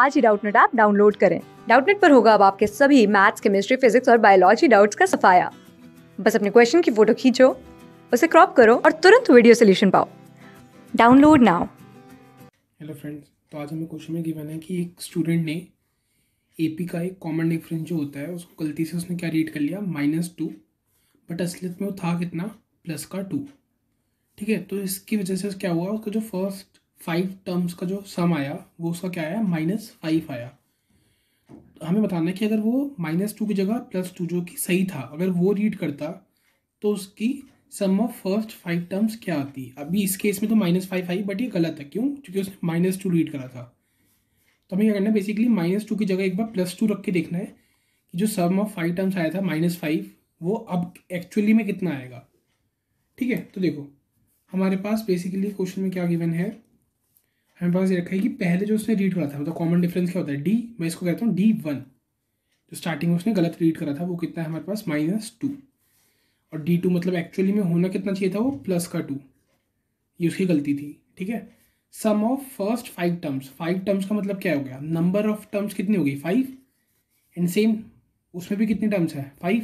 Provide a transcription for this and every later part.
आज ही Doubtnut app download करें डाउटनेट पर होगा अब आपके सभी मैथ्स केमिस्ट्री फिजिक्स और बायोलॉजी डाउट्स का सफाया बस अपने क्वेश्चन की फोटो खींचो उसे क्रॉप करो और तुरंत वीडियो सोल्यूशन पाओ डाउनलोड नाउ हेलो फ्रेंड्स तो आज हमें क्वेश्चन में गिवन है कि एक स्टूडेंट ने एपी का एक कॉमन डिफरेंस जो होता है उसको गलती से उसने क्या रीड कर लिया माइनस टू बट असलियत में वो था कितना प्लस का टू ठीक है तो इसकी वजह से क्या हुआ उसका जो फर्स्ट फाइव टर्म्स का जो सम आया वो उसका क्या आया माइनस फाइव आया तो हमें बताना है कि अगर वो माइनस टू की जगह प्लस टू जो कि सही था अगर वो रीड करता तो उसकी sum of first five terms क्या आती अभी इस केस में तो माइनस फाइव आई बट ये गलत है क्यों क्योंकि उसने माइनस टू रीड करा था तो हमें क्या करना है बेसिकली माइनस टू की जगह एक बार प्लस टू रख के देखना है कि जो सम ऑफ फाइव टर्म्स आया था माइनस फाइव वो अब एक्चुअली में कितना आएगा ठीक है तो देखो हमारे पास बेसिकली क्वेश्चन में क्या गिवन है हमें पास ये रखा है कि पहले जो उसने रीड करा था मतलब कॉमन डिफरेंस क्या होता है डी मैं इसको कहता हूँ डी वन जो स्टार्टिंग में उसने गलत रीड करा था वो कितना है हमारे पास माइनस टू और डी टू मतलब एक्चुअली में होना कितना चाहिए था वो प्लस का टू ये उसकी गलती थी ठीक है sum of first five terms five terms का मतलब क्या हो गया नंबर ऑफ टर्म्स कितनी हो गई फाइव एंड सेम उसमें भी कितनी टर्म्स है फाइव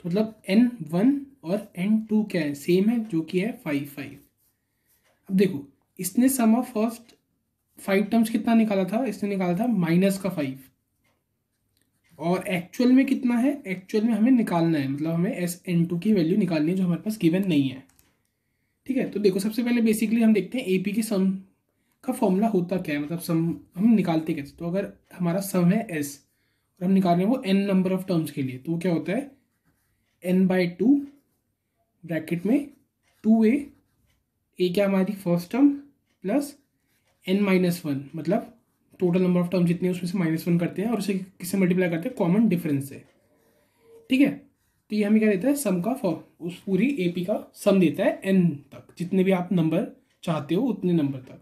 तो मतलब एन वन और एन टू क्या है सेम है जो कि है फाइव फाइव अब देखो इसने sum of first five terms कितना निकाला था इसने निकाला था माइनस का फाइव और एक्चुअल में कितना है एक्चुअल में हमें निकालना है मतलब हमें एस एन टू की वैल्यू निकालनी है जो हमारे पास गिवन नहीं है ठीक है तो देखो सबसे पहले बेसिकली हम देखते हैं ए पी के सम का फॉर्मूला होता क्या है मतलब सम हम निकालते कैसे तो अगर हमारा सम है एस और हम निकाल रहे हैं वो एन नंबर ऑफ टर्म्स के लिए तो वो क्या होता है एन बाई टू ब्रैकेट में टू ए क्या हमारी first term plus N minus one मतलब टोटल नंबर ऑफ टर्म जितने उसमें से माइनस वन करते हैं और उसे किससे मल्टीप्लाई करते हैं कॉमन डिफरेंस से ठीक है तो ये हमें क्या देता है सम का फॉर्म उस पूरी ए पी का सम देता है एन तक जितने भी आप नंबर चाहते हो उतने नंबर तक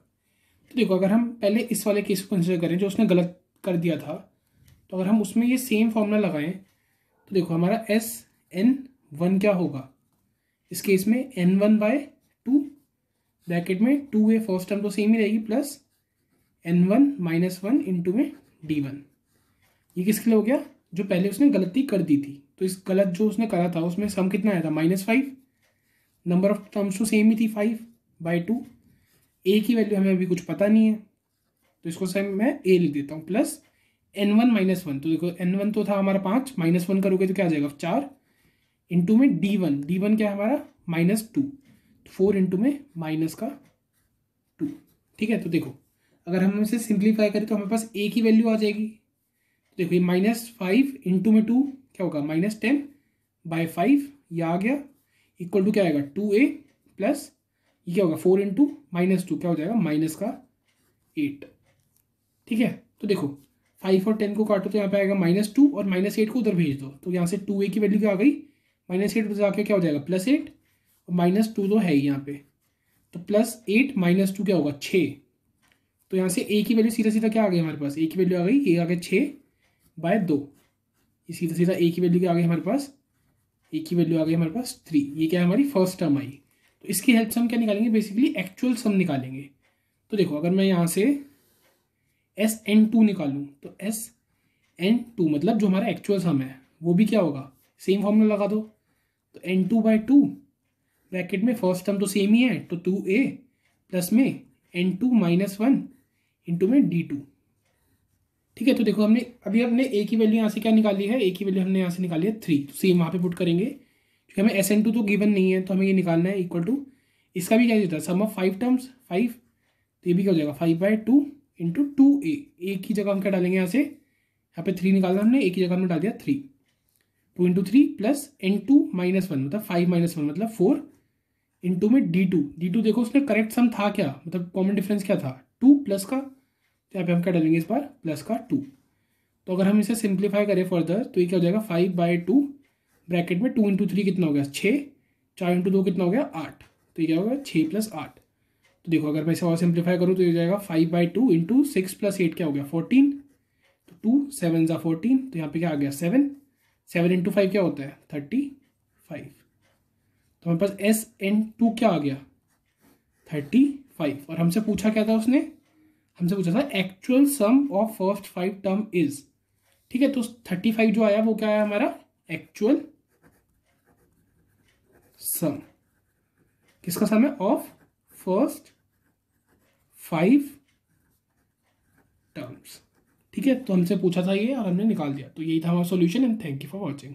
तो देखो अगर हम पहले इस वाले केस को कंसिडर करें जो उसने गलत कर दिया था तो अगर हम उसमें ये सेम फॉर्मूला लगाएं तो देखो हमारा एस एन वन क्या होगा इस केस में N one by two bracket में टू ए फर्स्ट टर्म तो सेम ही रहेगी plus N one minus one into में डी वन ये किसके लिए हो गया जो पहले उसने गलती कर दी थी तो इस गलत जो उसने करा था उसमें सम कितना आया था minus five number of terms तो सेम ही थी फाइव बाई टू ए की वैल्यू हमें अभी कुछ पता नहीं है तो इसको सेम मैं ए लिख देता हूँ plus N one minus one तो देखो एन वन तो था हमारा पाँच माइनस वन करोगे तो क्या आ जाएगा चार इंटू में डी वन डी वन क्या है हमारा माइनस टू फोर इंटू में माइनस का टू ठीक है तो देखो अगर हम इसे सिंप्लीफाई करें तो हमारे पास ए की वैल्यू आ जाएगी तो देखो ये माइनस फाइव इंटू में टू क्या होगा माइनस टेन बाई फाइव यह आ गया इक्वल टू क्या आएगा टू ए प्लस ये क्या होगा फोर इंटू माइनस टू क्या हो जाएगा माइनस का एट ठीक है तो देखो फाइव और टेन को काटो तो यहाँ पे आएगा माइनस टू और माइनस एट को उधर भेज दो तो यहाँ से टू ए की वैल्यू क्या आ गई माइनस एट जाके क्या हो जाएगा प्लस एट माइनस टू तो है ही यहाँ पे तो प्लस एट माइनस टू क्या होगा छः तो यहाँ से ए की वैल्यू सीधा सीधा क्या आ गई हमारे पास ए की वैल्यू आ गई ए आ गया छः बाय दो ये सीधा सीधा ए की वैल्यू क्या आ गई हमारे पास ए की वैल्यू आ गई हमारे पास थ्री ये क्या है हमारी फर्स्ट टर्म आई तो इसकी हेल्प से हम क्या निकालेंगे बेसिकली एक्चुअल सम निकालेंगे तो देखो अगर मैं यहाँ से एस एन टू निकालूँ तो एस एन टू मतलब जो हमारा एक्चुअल सम है वो भी क्या होगा सेम फॉर्मूला लगा दो तो n two by two bracket में फर्स्ट टर्म तो सेम ही है तो टू ए प्लस में n two minus one into में डी टू ठीक है तो देखो हमने अभी हमने ए की वैल्यू यहाँ से क्या निकाली है ए की वैल्यू हमने यहाँ से निकाली है थ्री तो सेम वहाँ पे पुट करेंगे क्योंकि हमें एस एन टू तो गिवन नहीं है तो हमें ये निकालना है इक्वल टू इसका भी क्या देता है sum of five terms five तो ये भी क्या हो जाएगा five by two into two a a की जगह हम क्या डालेंगे यहाँ से यहाँ पे थ्री निकालना हमने ए की जगह हमने डाल दिया three two into three plus n two minus one मतलब फाइव माइनस वन मतलब फोर इन टू में डी टू डी टू देखो उसमें करेक्ट सम था क्या मतलब कॉमन डिफरेंस क्या था टू प्लस का तो यहाँ पे हम क्या डालेंगे इस बार प्लस का टू तो अगर हम इसे सिंप्लीफाई करें फर्दर तो ये क्या हो जाएगा फाइव बाई टू ब्रैकेट में टू इंटू थ्री कितना हो गया छः चार इंटू दो कितना हो गया आठ तो ये क्या होगा छः प्लस आठ तो देखो अगर मैं इसे और सिंप्लीफाई करूँ तो ये हो जाएगा five by two into six plus eight क्या हो गया फोर्टीन तो टू सेवन ज़ा फोर्टीन तो यहाँ पे क्या आ गया सेवन सेवन इंटू फाइव क्या होता है थर्टी फाइव तो हमारे पास एस एन टू क्या आ गया थर्टी फाइव और हमसे पूछा क्या था उसने हमसे पूछा था actual sum of first five term is ठीक है तो थर्टी फाइव जो आया वो क्या आया हमारा एक्चुअल सम किसका सम है ऑफ फर्स्ट फाइव टर्म्स ठीक है तो हमसे पूछा था ये और हमने निकाल दिया तो यही था हमारा solution and thank you for watching